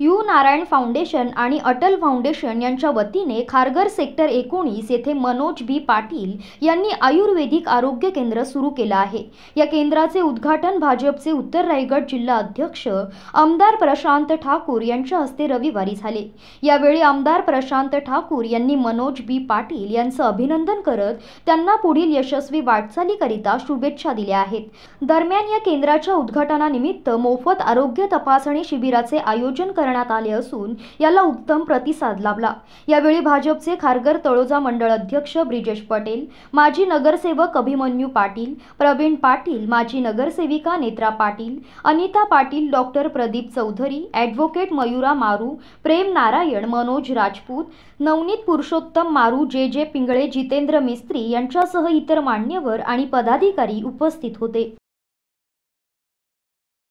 you Narayan foundation आणि Atal foundation यांच्या वतीने खारघर सेक्टर एकोणीस येथे मनोज बी पाटील यांनी आयुर्वेदिक आरोग्य केंद्र सुरू केलं आहे या केंद्राचे उद्घाटन भाजपचे उत्तर रायगड जिल्हा अध्यक्ष आमदार प्रशांत ठाकूर यांच्या हस्ते रविवारी झाले यावेळी आमदार प्रशांत ठाकूर यांनी मनोज बी पाटील यांचं अभिनंदन करत त्यांना पुढील यशस्वी वाटचालीकरिता शुभेच्छा दिल्या आहेत दरम्यान या केंद्राच्या उद्घाटनानिमित्त मोफत आरोग्य तपासणी शिबिराचे आयोजन करण्यात आले असून याला उत्तम प्रतिसाद लाभला यावेळी भाजपचे खारघर तळोजा मंडळ अध्यक्ष ब्रिजेश पटेल माजी नगरसेवक अभिमन्यू पाटील प्रवीण पाटील माजी नगरसेविका नेत्रा पाटील अनिता पाटील डॉक्टर प्रदीप चौधरी ॲडव्होकेट मयुरा मारू प्रेम नारायण मनोज राजपूत नवनीत पुरुषोत्तम मारू जे जे पिंगळे जितेंद्र मिस्त्री यांच्यासह इतर मान्यवर आणि पदाधिकारी उपस्थित होते